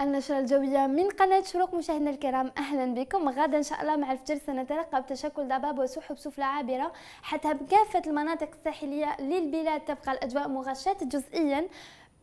النشرة الجوية من قناة شروق مشاهدنا الكرام أهلا بكم غدا إن شاء الله مع الفجر سنترقب تشكل ضباب وسحب سفلى عابرة حتى بكافة المناطق الساحلية للبلاد تبقى الأجواء مغشاة جزئيا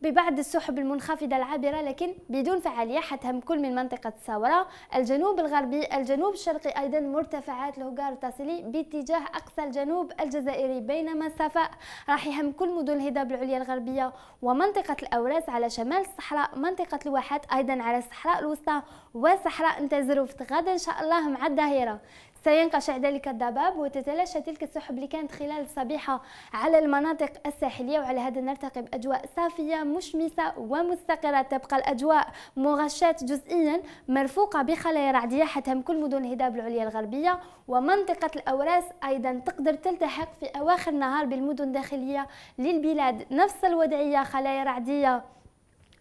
ببعض السحب المنخفضة العابرة لكن بدون فعالية حتهم كل من منطقة الساورة الجنوب الغربي الجنوب الشرقي أيضا مرتفعات الهجار تصلي باتجاه أقصى الجنوب الجزائري بينما صفاء راح يهم كل مدن الهضاب العليا الغربية ومنطقة الأوراس على شمال الصحراء منطقة الواحات أيضا على الصحراء الوسطى وصحراء انتزرفت غدا إن شاء الله مع الظهيرة سينقشع ذلك الضباب وتتلاشى تلك السحب اللي كانت خلال الصبيحة على المناطق الساحلية وعلى هذا نرتقي بأجواء صافية مشمسة ومستقرة تبقى الأجواء مغشاة جزئيا مرفوقة بخلايا رعدية حتهم كل مدن هداب العليا الغربية ومنطقة الأوراس أيضا تقدر تلتحق في أواخر النهار بالمدن الداخلية للبلاد نفس الوضعية خلايا رعدية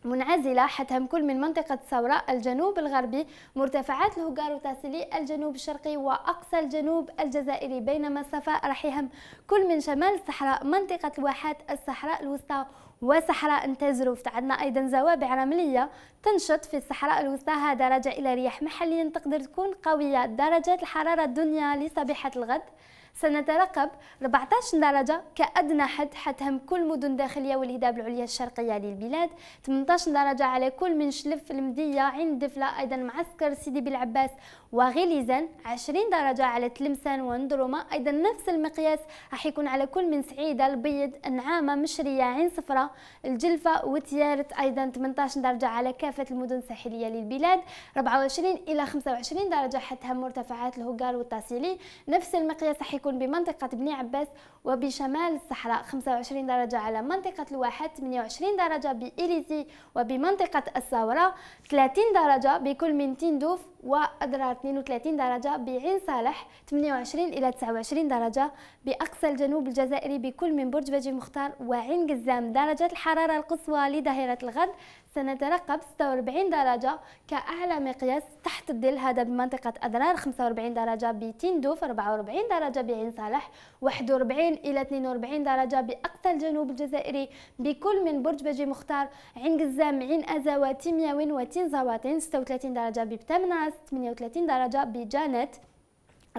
منعزلة حتهم كل من منطقة ثورة الجنوب الغربي مرتفعات الهجار وتاسلي الجنوب الشرقي وأقصى الجنوب الجزائري بينما الصفاء راح يهم كل من شمال الصحراء منطقة الواحات الصحراء الوسطى وصحراء انتزروفت عندنا ايضا زوابع رمليه تنشط في الصحراء الوسطى هذا راجع الى رياح محليا تقدر تكون قويه درجات الحراره الدنيا لصبيحه الغد سنترقب 14 درجة كأدنى حد حتهم كل مدن داخلية والهداب العليا الشرقية للبلاد 18 درجة على كل من شلف المدية عند دفلة أيضا معسكر سيدي بلعباس وغليزان 20 درجة على تلمسان وندروما أيضا نفس المقياس راح يكون على كل من سعيدة البيض نعامة مشرية عين صفرة الجلفة وتيارت أيضا 18 درجة على كافة المدن الساحلية للبلاد 24 إلى 25 درجة حتى مرتفعات الهوغال والتاسيلي نفس المقياس راح يكون بمنطقة بني عباس وبشمال الصحراء 25 درجة على منطقة الواحد 28 درجة بإليزي وبمنطقة الثورة 30 درجة بكل من تندوف وأدرار 32 درجة بعين صالح 28 إلى 29 درجة بأقصى الجنوب الجزائري بكل من برج فجي مختار وعين قزام درجة الحرارة القصوى لظهيرة الغد سنترقب 46 درجة كأعلى مقياس تحت الظل هذا بمنطقة أدرار 45 درجة بتندوف 44 درجة بعين صالح 41 إلى 42 درجة بأقصى الجنوب الجزائري بكل من برج بجي مختار عين قزام عين أزا وتيمياوين وتين زواطين 36 درجة ببتمناس 38 درجة بجانت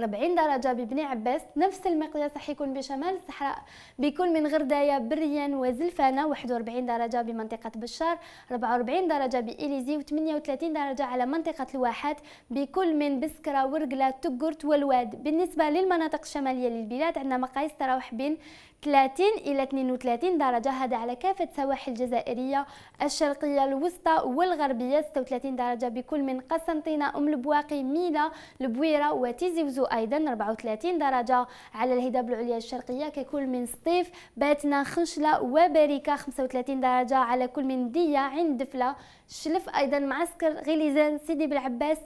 40 درجة ببني عباس نفس المقياس راح يكون بشمال الصحراء بيكون من غرداية بريان وزلفانة 41 درجة بمنطقة بشار 44 درجة بإليزي و38 درجة على منطقة الواحات بكل من بسكرة ورقلة تقرت والواد بالنسبة للمناطق الشمالية للبلاد عندنا مقاييس تراوح بين 30 إلى 32 درجة هذا على كافة السواحل الجزائرية الشرقية الوسطى والغربية 36 درجة بكل من قسنطينة أم البواقي ميلا البويرة وتيزي وزو ايضا 34 درجه على الهضاب العليا الشرقيه ككل من سطيف باتنا خنشله وبركه 35 درجه على كل من ديه عين دفله شلف ايضا معسكر غليزان سيدي بالعباس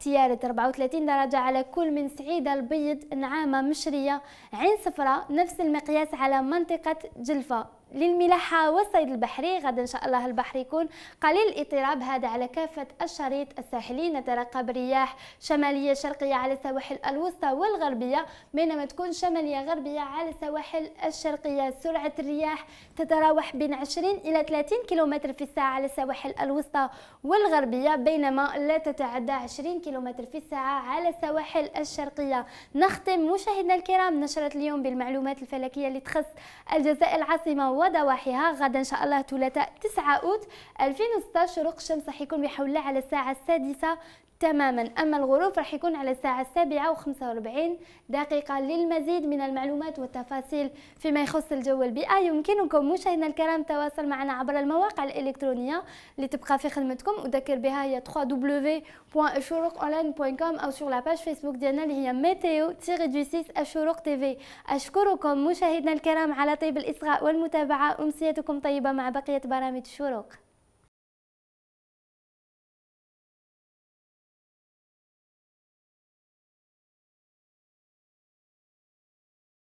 تيارة 34 درجة على كل من سعيدة البيض نعامة مشرية عين صفراء نفس المقياس على منطقة جلفة للملاحة والصيد البحري غدا إن شاء الله البحر يكون قليل الاضطراب هذا على كافة الشريط الساحلي نترقب رياح شمالية شرقية على السواحل الوسطى والغربية بينما تكون شمالية غربية على السواحل الشرقية سرعة الرياح تتراوح بين 20 إلى 30 كم في الساعة على السواحل الوسطى والغربية بينما لا تتعدى 20 كم في الساعة على السواحل الشرقية نختم مشاهدنا الكرام نشرة اليوم بالمعلومات الفلكية اللي تخص الجزائر العاصمة و وضواحيها غدا إن شاء الله ثلاثاء 9 أوت 2016 شروق الشمس راح يكون بحوالي على الساعة السادسة تماما أما الغروب راح يكون على الساعة السابعة وخمسة واربعين دقيقة للمزيد من المعلومات والتفاصيل فيما يخص الجو البيئة يمكنكم مشاهدنا الكرام التواصل معنا عبر المواقع الإلكترونية اللي تبقى في خدمتكم أذكر بها هي www.ashurookonline.com أو sur la page فيسبوك ديالنا اللي هي ميتيو تيغي دو سيس أشورق تيفي أشكركم مشاهدنا الكرام على طيب الإصغاء والمتابعة أمسيتكم طيبة مع بقية برامج الشروق